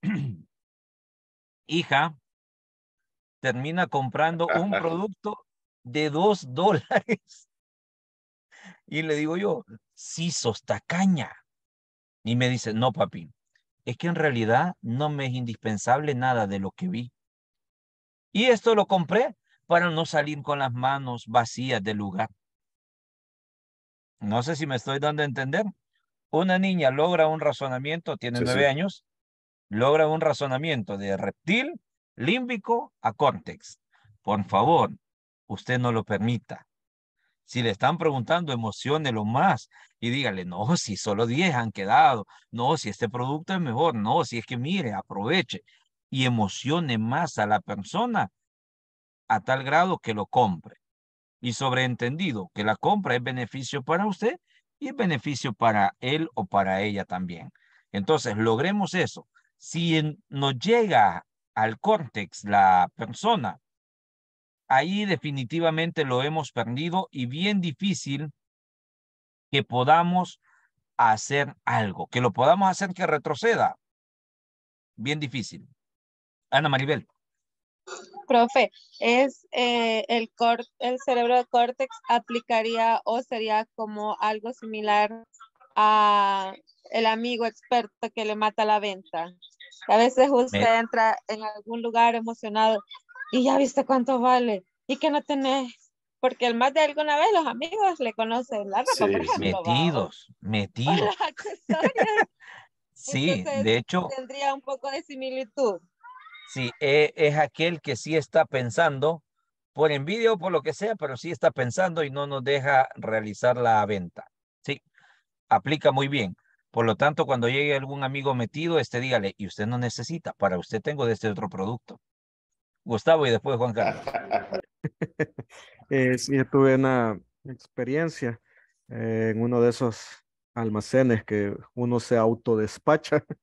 hija termina comprando un producto de dos dólares. Y le digo yo, sí sos tacaña. Y me dice, no, papi, es que en realidad no me es indispensable nada de lo que vi. Y esto lo compré para no salir con las manos vacías del lugar. No sé si me estoy dando a entender. Una niña logra un razonamiento, tiene nueve años, logra un razonamiento de reptil, límbico a córtex. Por favor, usted no lo permita. Si le están preguntando, lo más y dígale, no, si solo 10 han quedado, no, si este producto es mejor, no, si es que mire, aproveche y emocione más a la persona a tal grado que lo compre. Y sobreentendido que la compra es beneficio para usted y es beneficio para él o para ella también. Entonces, logremos eso. Si nos llega al córtex la persona Ahí definitivamente lo hemos perdido y bien difícil que podamos hacer algo, que lo podamos hacer que retroceda. Bien difícil. Ana Maribel. Profe, ¿es eh, el, el cerebro de córtex aplicaría o sería como algo similar a el amigo experto que le mata la venta? A veces usted entra en algún lugar emocionado y ya viste cuánto vale y que no tenés. Porque el más de alguna vez los amigos le conocen la Metidos, metidos. sí, de hecho. Tendría un poco de similitud. Sí, e, es aquel que sí está pensando, por envidia o por lo que sea, pero sí está pensando y no nos deja realizar la venta. Sí, aplica muy bien. Por lo tanto, cuando llegue algún amigo metido, este dígale, y usted no necesita, para usted tengo de este otro producto. Gustavo y después Juan Carlos. Eh, sí, tuve una experiencia eh, en uno de esos almacenes que uno se autodespacha.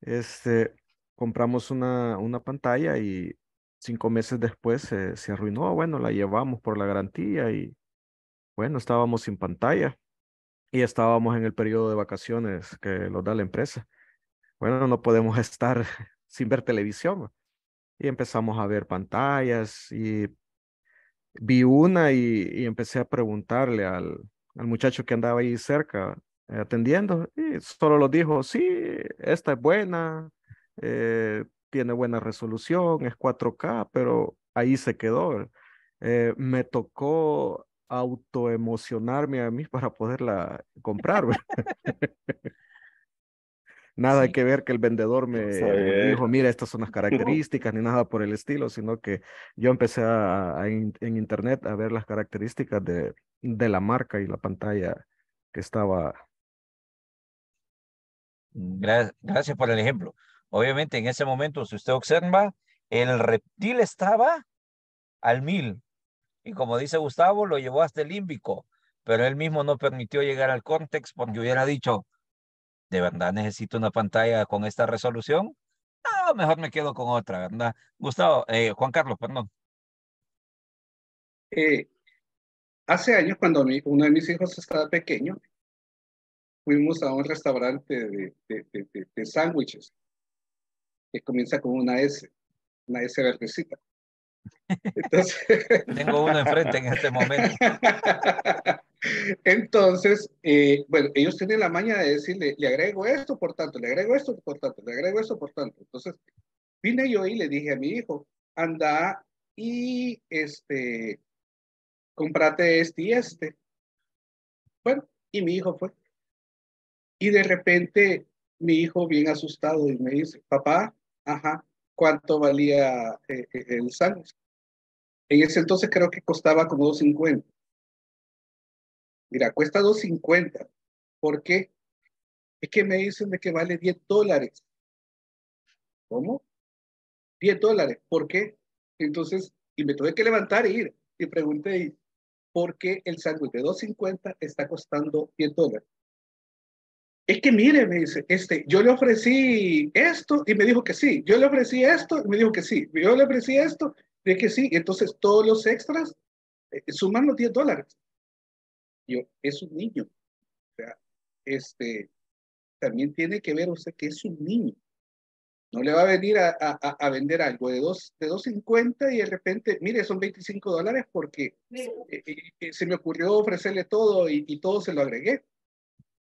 Este, compramos una, una pantalla y cinco meses después se, se arruinó. Bueno, la llevamos por la garantía y bueno, estábamos sin pantalla y estábamos en el periodo de vacaciones que nos da la empresa. Bueno, no podemos estar sin ver televisión y empezamos a ver pantallas y vi una y, empecé a preguntarle al, al, muchacho que andaba ahí cerca eh, atendiendo y solo lo dijo, sí, esta es buena, eh, tiene buena resolución, es 4K, pero ahí se quedó. Eh, me tocó autoemocionarme a mí para poderla comprar. Nada hay que ver que el vendedor me, dijo, mira, estas son las características, ni nada por el estilo, sino que yo empecé en internet a ver las características de, de la marca y la pantalla que estaba. Mm, gracias, por el ejemplo. Obviamente, en ese momento, si usted observa, el reptil estaba al mil. Y como dice Gustavo, lo llevó hasta el límbico, pero él mismo no permitió llegar al córtex porque hubiera dicho, de verdad necesito una pantalla con esta resolución, ah, mejor me quedo con otra, ¿verdad? Gustavo, eh, Juan Carlos, perdón. Eh, hace años, cuando mi, uno de mis hijos estaba pequeño, fuimos a un restaurante de, de, de, sándwiches que comienza con una S, una S verdecita. Entonces... Tengo uno enfrente en este momento. Entonces, eh, bueno, ellos tienen la maña de decirle, le agrego esto, por tanto, le agrego esto, por tanto, le agrego esto, por tanto. Entonces, vine yo y le dije a mi hijo, anda y este, comprate este y este. Bueno, y mi hijo fue. Y de repente, mi hijo bien asustado y me dice, papá, ajá, ¿cuánto valía eh, eh, el sándwich? En ese entonces creo que costaba como 2.50. Mira, cuesta 2.50. ¿Por qué? Es que me dicen de que vale 10 dólares. ¿Cómo? 10 dólares. ¿Por qué? Entonces, y me tuve que levantar e ir. Y pregunté, ¿por qué el sándwich de 2.50 está costando 10 dólares? Es que mire, me dice, este, yo le ofrecí esto y me dijo que sí. Yo le ofrecí esto y me dijo que sí. Yo le ofrecí esto y es que sí. entonces todos los extras eh, suman los 10 dólares yo, es un niño. O sea, este, también tiene que ver sea que es un niño. No le va a venir a, vender algo de 2.50 de dos y de repente, mire, son 25 dólares porque eh, eh, eh, se me ocurrió ofrecerle todo y, todo se lo agregué.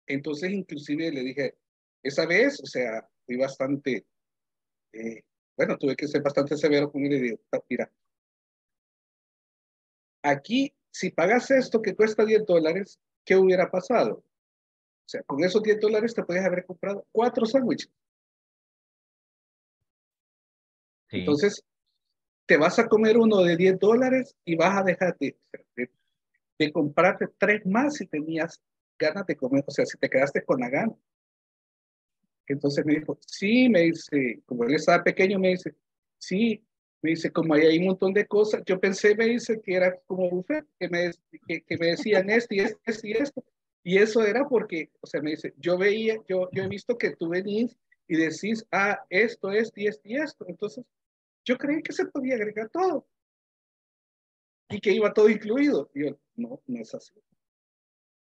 Entonces, inclusive le dije, esa vez, o sea, fui bastante, bueno, tuve que ser bastante severo con él y digo, aquí si pagas esto que cuesta 10 dólares, ¿qué hubiera pasado? O sea, con esos 10 dólares te puedes haber comprado cuatro sándwiches. Entonces, te vas a comer uno de 10 dólares y vas a dejar de, comprarte tres más si tenías ganas de comer, o sea, si te quedaste con la gana. Entonces me dijo, sí, me dice, como él estaba pequeño, me dice, sí, me dice, como hay, ahí un montón de cosas, yo pensé, me dice, que era como buffet, que me, que, me decían esto y esto y esto. Y eso era porque, o sea, me dice, yo veía, yo, yo he visto que tú venís y decís, ah, esto, esto y esto y esto. Entonces, yo creí que se podía agregar todo. Y que iba todo incluido. Y yo, no, no es así.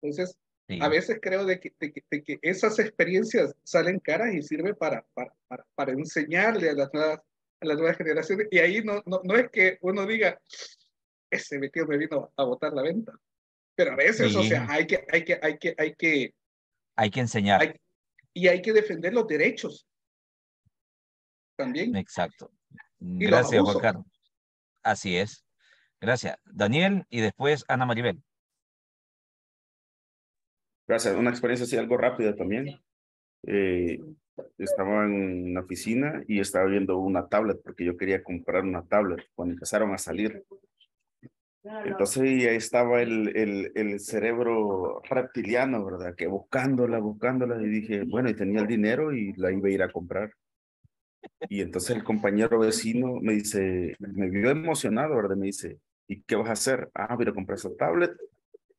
Entonces, a veces creo de que, de, que, esas experiencias salen caras y sirve para, para, para, para enseñarle a las nuevas a las nuevas generaciones. Y ahí no, no, no es que uno diga, ese metido me vino a botar la venta. Pero a veces, o sea, hay que, hay que, hay que, hay que. Hay que enseñar. y hay que defender los derechos. También. Exacto. Gracias, Juan Carlos. Así es. Gracias. Daniel y después Ana Maribel. Gracias. Una experiencia así algo rápida también. Eh, estaba en una oficina y estaba viendo una tablet porque yo quería comprar una tablet cuando empezaron a salir. Entonces ahí estaba el, el, cerebro reptiliano, ¿verdad? Que buscándola, buscándola y dije, bueno, y tenía el dinero y la iba a ir a comprar. Y entonces el compañero vecino me dice, me vio emocionado, ¿verdad? Me dice, ¿y qué vas a hacer? Ah, voy a comprar esa tablet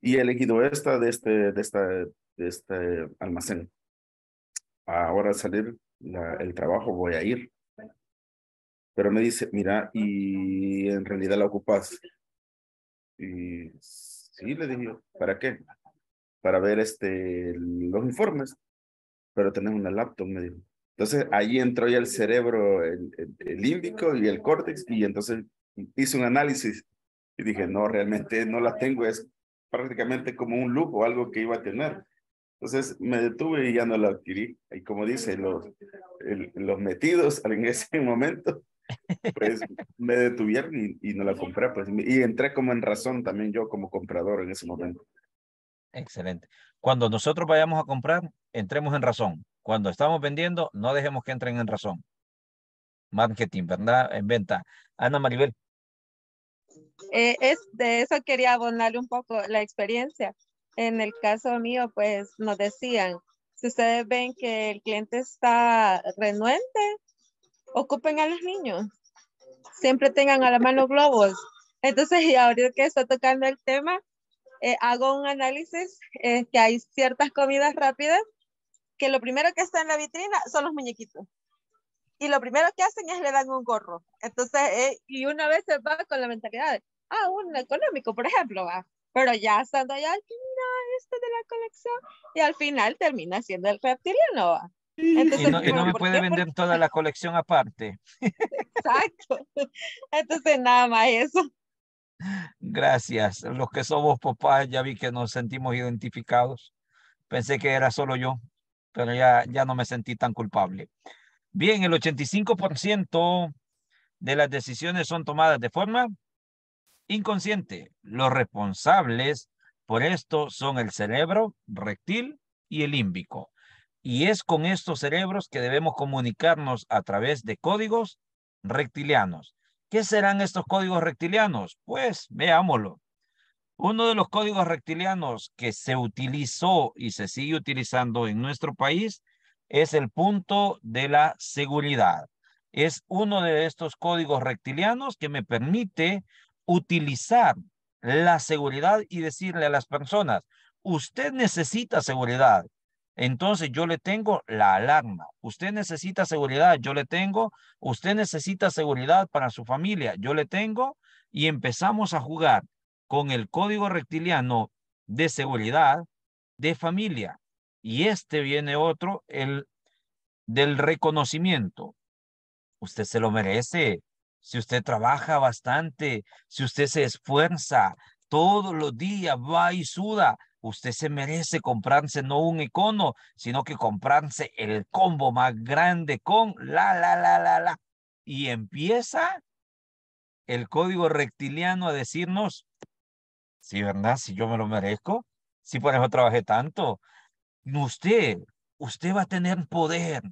y he elegido esta de este, de esta, de este almacén ahora salir la, el trabajo, voy a ir. Pero me dice, mira, y en realidad la ocupas. Y sí, le dije, ¿para qué? Para ver este, los informes. Pero tenés una laptop, me dijo. Entonces ahí entró ya el cerebro, el, límbico y el córtex, y entonces hice un análisis y dije, no, realmente no la tengo, es prácticamente como un lujo, algo que iba a tener. Entonces me detuve y ya no la adquirí. Y como dicen los, los metidos en ese momento, pues me detuvieron y, y, no la compré. Pues, y entré como en razón también yo como comprador en ese momento. Excelente. Cuando nosotros vayamos a comprar, entremos en razón. Cuando estamos vendiendo, no dejemos que entren en razón. Marketing, ¿verdad? En venta. Ana Maribel. Eh, es de eso quería abonarle un poco la experiencia en el caso mío, pues nos decían, si ustedes ven que el cliente está renuente, ocupen a los niños. Siempre tengan a la mano globos. Entonces, y ahorita que está tocando el tema, eh, hago un análisis eh, que hay ciertas comidas rápidas que lo primero que está en la vitrina son los muñequitos. Y lo primero que hacen es le dan un gorro. Entonces, eh, y una vez se va con la mentalidad de, ah, un económico, por ejemplo, va. Pero ya estando allá, este de la colección? Y al final termina siendo el reptiliano. Entonces, y no, me puede vender toda la colección aparte. Exacto. Entonces, nada más eso. Gracias. Los que somos papás ya vi que nos sentimos identificados. Pensé que era solo yo, pero ya, ya no me sentí tan culpable. Bien, el 85% de las decisiones son tomadas de forma inconsciente. Los responsables por esto son el cerebro rectil y el límbico. Y es con estos cerebros que debemos comunicarnos a través de códigos rectilianos. ¿Qué serán estos códigos rectilianos? Pues veámoslo. Uno de los códigos rectilianos que se utilizó y se sigue utilizando en nuestro país es el punto de la seguridad. Es uno de estos códigos rectilianos que me permite utilizar la seguridad y decirle a las personas, usted necesita seguridad, entonces yo le tengo la alarma. Usted necesita seguridad, yo le tengo. Usted necesita seguridad para su familia, yo le tengo. Y empezamos a jugar con el código reptiliano de seguridad de familia. Y este viene otro, el del reconocimiento. Usted se lo merece si usted trabaja bastante, si usted se esfuerza todos los días, va y suda, usted se merece comprarse no un icono, sino que comprarse el combo más grande con la, la, la, la, la. Y empieza el código rectiliano a decirnos, si sí, ¿verdad? Si yo me lo merezco, si por eso trabajé tanto. Usted, usted va a tener poder.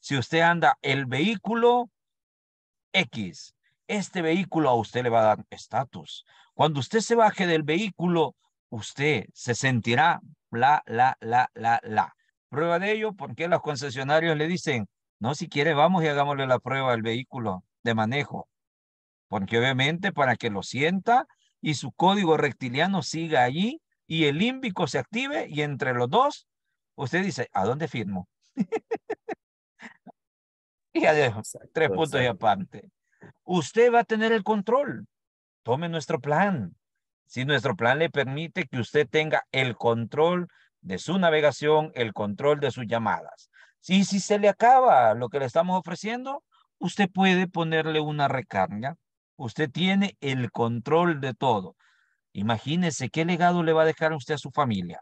Si usted anda el vehículo X. Este vehículo a usted le va a dar estatus. Cuando usted se baje del vehículo, usted se sentirá la, la, la, la, la. Prueba de ello porque los concesionarios le dicen, no, si quiere vamos y hagámosle la prueba al vehículo de manejo. Porque obviamente para que lo sienta y su código rectiliano siga allí y el límbico se active y entre los dos, usted dice, ¿a dónde firmo? Y adiós, tres puntos aparte. Usted va a tener el control. Tome nuestro plan. Si nuestro plan le permite que usted tenga el control de su navegación, el control de sus llamadas. Si, si se le acaba lo que le estamos ofreciendo, usted puede ponerle una recarga. Usted tiene el control de todo. Imagínese qué legado le va a dejar usted a su familia.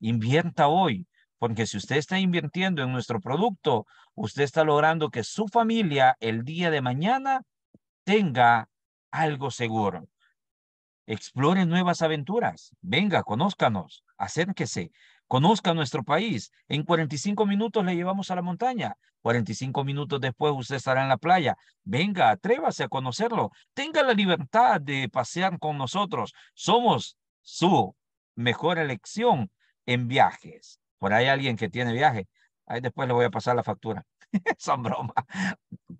Invierta hoy. Porque si usted está invirtiendo en nuestro producto, usted está logrando que su familia el día de mañana tenga algo seguro. Explore nuevas aventuras. Venga, conózcanos, acérquese, conozca nuestro país. En 45 minutos le llevamos a la montaña. 45 minutos después usted estará en la playa. Venga, atrévase a conocerlo. Tenga la libertad de pasear con nosotros. Somos su mejor elección en viajes. Por ahí alguien que tiene viaje. Ahí después le voy a pasar la factura. Son bromas.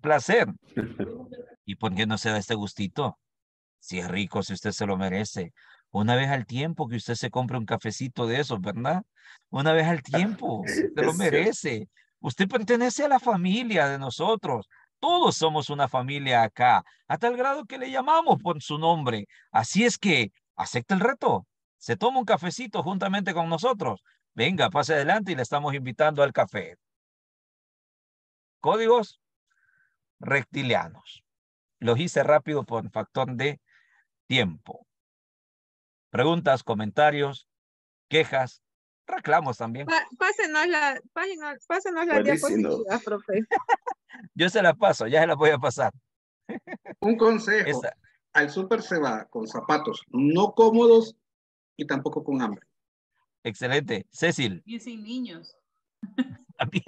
Placer. ¿Y por qué no se da este gustito? Si es rico, si usted se lo merece. Una vez al tiempo que usted se compre un cafecito de esos, ¿verdad? Una vez al tiempo, se lo merece. Usted pertenece a la familia de nosotros. Todos somos una familia acá, ...hasta el grado que le llamamos por su nombre. Así es que acepta el reto. Se toma un cafecito juntamente con nosotros Venga, pase adelante y le estamos invitando al café. Códigos rectilianos. Los hice rápido por factor de tiempo. Preguntas, comentarios, quejas, reclamos también. Pásenos, la, página, pásenos la diapositiva, profe. Yo se la paso, ya se la voy a pasar. Un consejo. Al súper se va con zapatos no cómodos y tampoco con hambre. Excelente. Cecil. Y sin niños. También.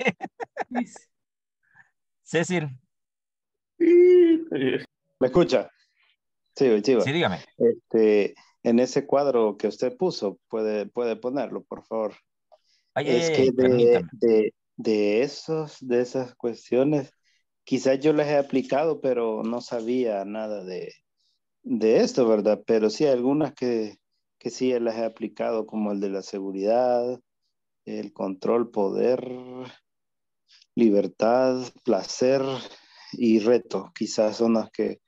Cecil. ¿Me escucha? Sí, Chiva. Sí, dígame. Este, en ese cuadro que usted puso, puede, puede ponerlo, por favor. es que de, esos, de esas cuestiones, quizás yo las he aplicado, pero no sabía nada de, de esto, ¿verdad? Pero sí, algunas que, que sí las he aplicado, como el de la seguridad, el control, poder, libertad, placer y reto. Quizás son las que,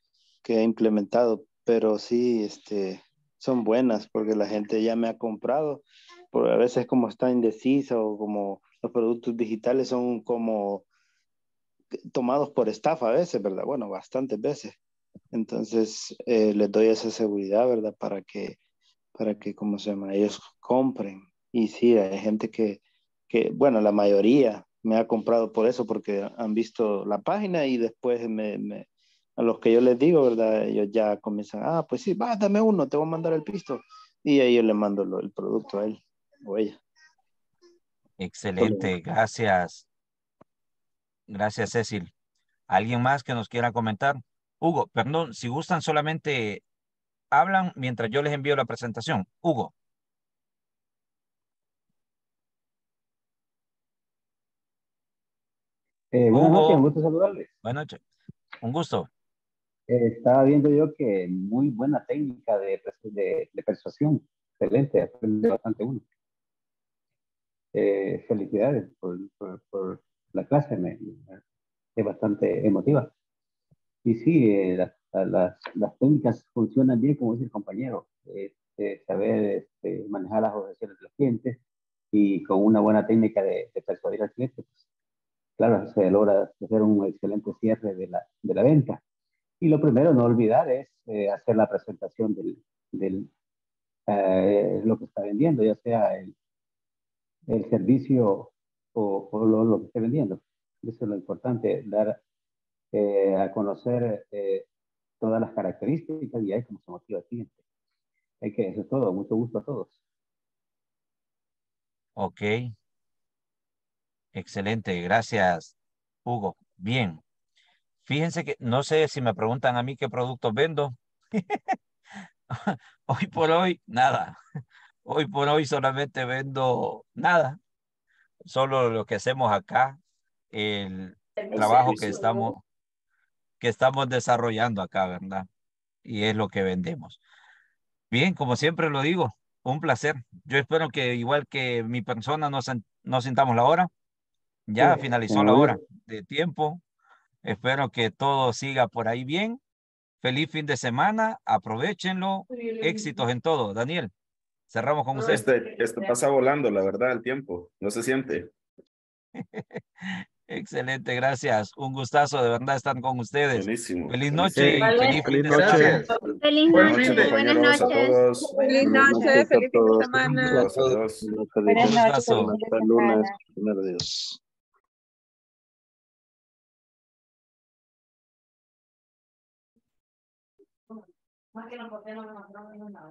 que he implementado, pero sí, este, son buenas porque la gente ya me ha comprado. porque a veces como está indecisa o como los productos digitales son como tomados por estafa a veces, ¿verdad? Bueno, bastantes veces. Entonces, eh, les doy esa seguridad, ¿verdad? Para que para que, como se llama? Ellos compren. Y sí, hay gente que, que, bueno, la mayoría me ha comprado por eso, porque han visto la página y después a los que yo les digo, ¿verdad? Ellos ya comienzan, ah, pues sí, va, dame uno, te voy a mandar el pisto. Y ahí yo le mando el producto a él o ella. Excelente, gracias. Gracias, Cecil. ¿Alguien más que nos quiera comentar? Hugo, perdón, si gustan solamente hablan mientras yo les envío la presentación. Hugo. Eh, buenas noches, un gusto saludarles. Buenas noches, un gusto. Eh, estaba viendo yo que muy buena técnica de, de, de persuasión, excelente, aprende bastante uno. Eh, felicidades por, por, la clase, me, es bastante emotiva. Y sí, la las, técnicas funcionan bien, como dice el compañero, este, saber este, manejar las objeciones de los clientes y con una buena técnica de, de persuadir al cliente, pues, claro, se logra hacer un excelente cierre de la, de la venta. Y lo primero, no olvidar, es eh, hacer la presentación del, del eh, lo que está vendiendo, ya sea el, el servicio o, lo, que esté vendiendo. Eso es lo importante, dar eh, a conocer todas las características y ahí como se motiva el cliente. que eso es todo. Mucho gusto a todos. Ok. Excelente. Gracias, Hugo. Bien. Fíjense que no sé si me preguntan a mí qué productos vendo. hoy por hoy, nada. Hoy por hoy solamente vendo nada. Solo lo que hacemos acá, el, trabajo que estamos, que estamos desarrollando acá, ¿verdad? Y es lo que vendemos. Bien, como siempre lo digo, un placer. Yo espero que igual que mi persona no, nos sintamos la hora. Ya finalizó la hora de tiempo. Espero que todo siga por ahí bien. Feliz fin de semana. Aprovechenlo. Éxitos en todo. Daniel, cerramos con usted. Este, este pasa volando, la verdad, el tiempo. No se siente. Excelente, gracias. Un gustazo de verdad están con ustedes. Feliz noche. Feliz, noche. Feliz noche. Buenas noches. Buenas noches. Feliz noche. Feliz fin de semana.